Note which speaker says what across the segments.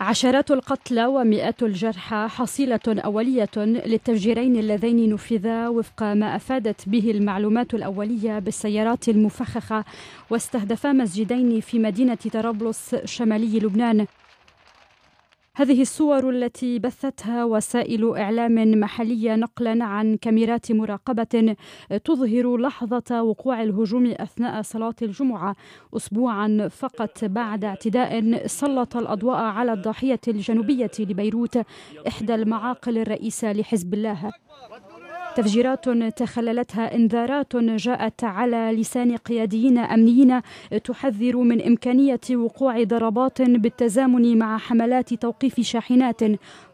Speaker 1: عشرات القتلى ومئات الجرحى حصيلة أولية للتفجيرين اللذين نفذا وفق ما أفادت به المعلومات الأولية بالسيارات المفخخة واستهدفا مسجدين في مدينة طرابلس شمالي لبنان هذه الصور التي بثتها وسائل إعلام محلية نقلا عن كاميرات مراقبة تظهر لحظة وقوع الهجوم أثناء صلاة الجمعة أسبوعا فقط بعد اعتداء سلط الأضواء على الضاحية الجنوبية لبيروت إحدى المعاقل الرئيسة لحزب الله تفجيرات تخللتها انذارات جاءت على لسان قياديين امنيين تحذر من امكانيه وقوع ضربات بالتزامن مع حملات توقيف شاحنات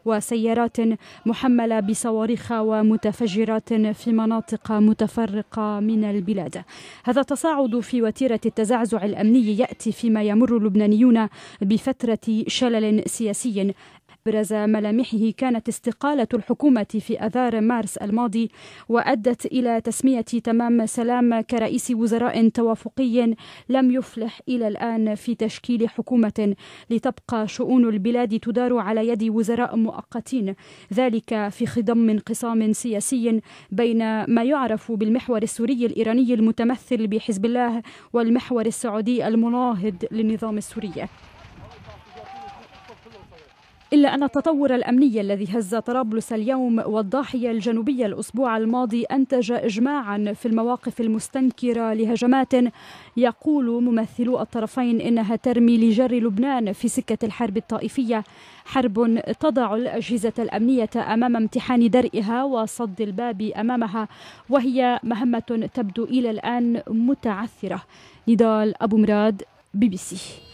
Speaker 1: وسيارات محمله بصواريخ ومتفجرات في مناطق متفرقه من البلاد. هذا التصاعد في وتيره التزعزع الامني ياتي فيما يمر اللبنانيون بفتره شلل سياسي أبرز ملامحه كانت استقالة الحكومة في أذار مارس الماضي وأدت إلى تسمية تمام سلام كرئيس وزراء توافقي لم يفلح إلى الآن في تشكيل حكومة لتبقى شؤون البلاد تدار على يد وزراء مؤقتين ذلك في خضم انقسام سياسي بين ما يعرف بالمحور السوري الإيراني المتمثل بحزب الله والمحور السعودي المناهض للنظام السوري إلا أن التطور الأمني الذي هز طرابلس اليوم والضاحية الجنوبية الأسبوع الماضي أنتج إجماعا في المواقف المستنكرة لهجمات يقول ممثلو الطرفين إنها ترمي لجر لبنان في سكة الحرب الطائفية حرب تضع الأجهزة الأمنية أمام امتحان درئها وصد الباب أمامها وهي مهمة تبدو إلى الآن متعثرة نضال أبو مراد بي بي سي